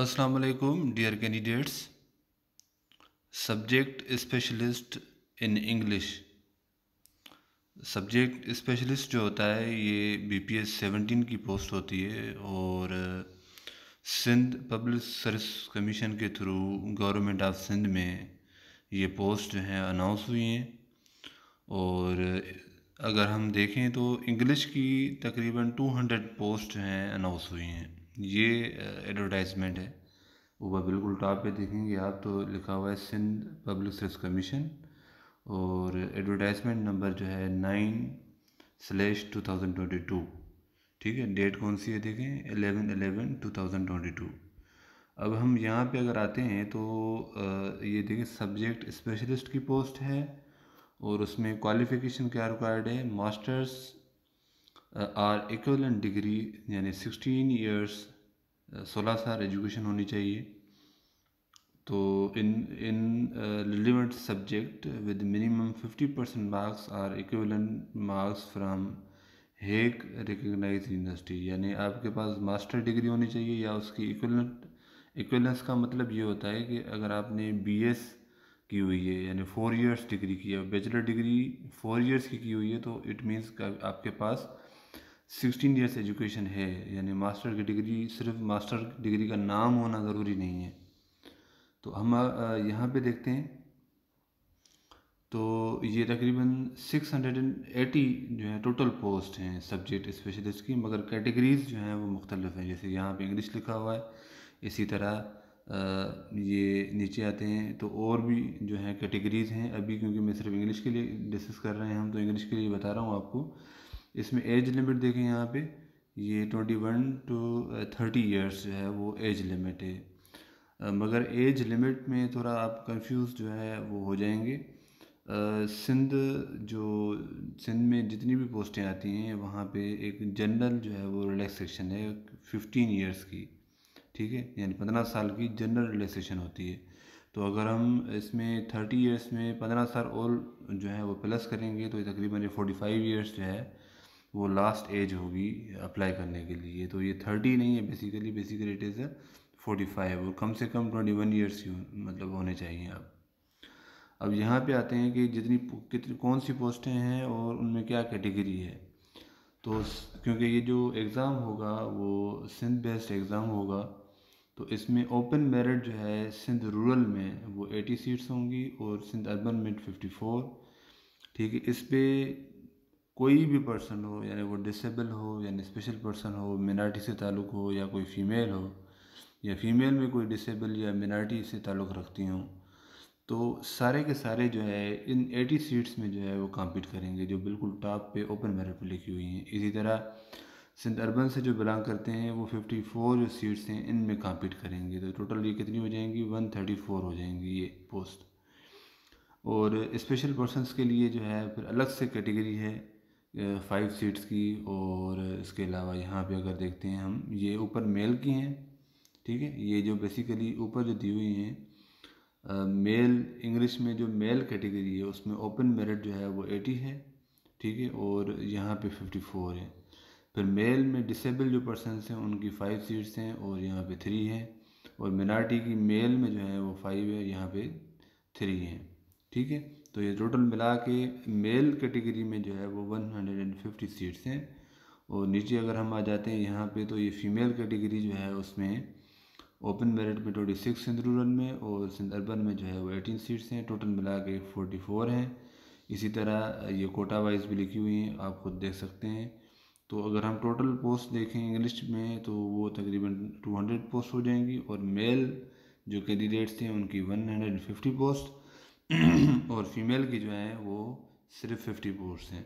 अस्सलाम वालेकुम dear candidates subject specialist in English subject specialist जो होता है ये बी पी एस सेवनटीन की पोस्ट होती है और uh, Sindh public service commission के थ्रू गवर्नमेंट ऑफ सिंध में ये पोस्ट जो हैं अनाउंस हुई हैं और अगर हम देखें तो इंग्लिश की तकरीबन टू हंड्रेड पोस्ट हैं अनाउंस हुई हैं ये एडवर्टाइजमेंट है ऊपर बिल्कुल टॉप पे देखेंगे आप तो लिखा हुआ है सिंध पब्लिक सर्विस कमीशन और एडवर्टाइजमेंट नंबर जो है nine slash two thousand twenty two ठीक है डेट कौन सी है देखें eleven eleven two thousand twenty two अब हम यहाँ पे अगर आते हैं तो ये देखें सब्जेक्ट स्पेशलिस्ट की पोस्ट है और उसमें क्वालिफिकेशन क्या रिक्वायर्ड है मास्टर्स आर इक्वलेंट डिग्री यानी सिक्सटीन ईयर्स सोलह साल एजुकेशन होनी चाहिए तो in in relevant subject with minimum fifty percent marks or equivalent marks from HEC recognise university यानी आपके पास मास्टर डिग्री होनी चाहिए या उसकी इक्वलेंट इक्वलेंस का मतलब ये होता है कि अगर आपने बीएस की हुई है यानी फोर इयर्स डिग्री की है बैचलर डिग्री फोर इयर्स की की हुई है तो इट मीन्स आपके पास सिक्सटीन ईयर्स एजुकेशन है यानी मास्टर की डिग्री सिर्फ मास्टर डिग्री का नाम होना ज़रूरी नहीं है तो हम यहाँ पे देखते हैं तो ये तकरीबन 680 जो है टोटल पोस्ट हैं सब्जेक्ट स्पेशलिस्ट की मगर कैटेगरीज जो हैं वो मुख्तलिफ हैं जैसे यहाँ पे इंग्लिश लिखा हुआ है इसी तरह ये नीचे आते हैं तो और भी जो है कैटेगरीज हैं अभी क्योंकि मैं सिर्फ इंग्लिश के लिए डिस्कस कर रहे हैं हम तो इंग्लिश के लिए बता रहा हूँ आपको इसमें एज लिमिट देखें यहाँ पे ये twenty one to thirty years जो है वो एज लिमिट है मगर एज लिमिट में थोड़ा आप कंफ्यूज जो है वो हो जाएंगे सिंध जो सिंध में जितनी भी पोस्टें आती हैं वहाँ पे एक जनरल जो है वो रिलैक्सेशन है फिफ्टीन इयर्स की ठीक है यानी पंद्रह साल की जनरल रिलैक्सेशन होती है तो अगर हम इसमें थर्टी इयर्स में पंद्रह साल और जो है वो प्लस करेंगे तो तकरीबन ये फोर्टी फाइव ईयर्स जो है वो लास्ट एज होगी अप्लाई करने के लिए तो ये थर्टी नहीं है basically basically it is forty five और कम से कम ट्वेंटी वन ईयर्स ही मतलब होने चाहिए अब अब यहाँ पे आते हैं कि जितनी कितनी कौन सी पोस्टें हैं और उनमें क्या कैटेगरी है तो क्योंकि ये जो एग्ज़ाम होगा वो सिंध बेस्ड एग्ज़ाम होगा तो इसमें ओपन मेरिट जो है सिंध रूरल में वो एटी सीट्स होंगी और सिंध अर्बन में फोर ठीक है इस पर कोई भी पर्सन हो यानी वो डिसेबल हो यानी स्पेशल पर्सन हो मिनार्टी से ताल्लुक़ हो या कोई फ़ीमेल हो या फ़ीमेल में कोई डिसेबल या मिनार्टी से ताल्लुक़ रखती हूँ तो सारे के सारे जो है इन 80 सीट्स में जो है वो कम्पीट करेंगे जो बिल्कुल टॉप पे ओपन मेरिट पर लिखी हुई हैं इसी तरह सिंध अर्बन से जो बिलोंग करते हैं वो 54 जो सीट्स हैं इनमें कम्पीट करेंगे तो टोटल ये कितनी हो जाएंगी 134 हो जाएंगी ये पोस्ट और स्पेशल पर्सनस के लिए जो है फिर अलग से कैटेगरी है फाइव सीट्स की और इसके अलावा यहाँ पे अगर देखते हैं हम ये ऊपर मेल की हैं ठीक है ये जो बेसिकली ऊपर जो दी हुई हैं मेल इंग्लिश में जो मेल कैटेगरी है उसमें ओपन मेरिट जो है वो एटी है ठीक है और यहाँ पे फिफ्टी फोर है फिर मेल में डिसेबल जो पर्सनस हैं उनकी फ़ाइव सीट्स हैं और यहाँ पर थ्री हैं और मिनार्टी की मेल में जो है वो फाइव है यहाँ पर थ्री हैं ठीक है तो ये टोटल मिला के मेल कैटेगरी में जो है वो 150 सीट्स हैं और नीचे अगर हम आ जाते हैं यहाँ पे तो ये फीमेल कैटेगरी जो है उसमें ओपन मेरिट में ट्वेंटी सिक्स सिंध रूरल में और सिंध अर्बन में जो है वो एटीन सीट्स हैं टोटल मिला के फोर्टी फोर हैं इसी तरह ये कोटा वाइज भी लिखी हुई हैं आप खुद देख सकते हैं तो अगर हम टोटल पोस्ट देखें इंग्लिश में तो वो तकरीबन टू हंड्रेड पोस्ट हो जाएंगी और मेल जो कैंडिडेट्स हैं उनकी वन हंड्रेड फिफ्टी पोस्ट और फीमेल की जो है वो सिर्फ फिफ्टी पोर्स हैं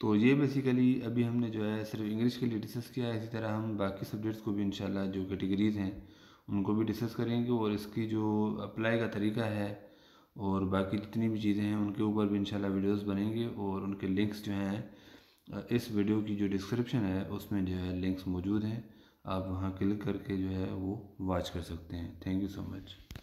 तो ये बेसिकली अभी हमने जो है सिर्फ इंग्लिश के लिए डिस्कस किया है इसी तरह हम बाकी सब्जेक्ट्स को भी इंशाल्लाह जो कैटेगरीज हैं उनको भी डिस्कस करेंगे और इसकी जो अप्लाई का तरीका है और बाकी जितनी भी चीज़ें हैं उनके ऊपर भी इंशाल्लाह वीडियोस बनेंगे और उनके लिंक्स जो हैं इस वीडियो की जो डिस्क्रिप्शन है उसमें जो है लिंक्स मौजूद हैं आप वहाँ क्लिक करके जो है वो वॉच कर सकते हैं थैंक यू सो मच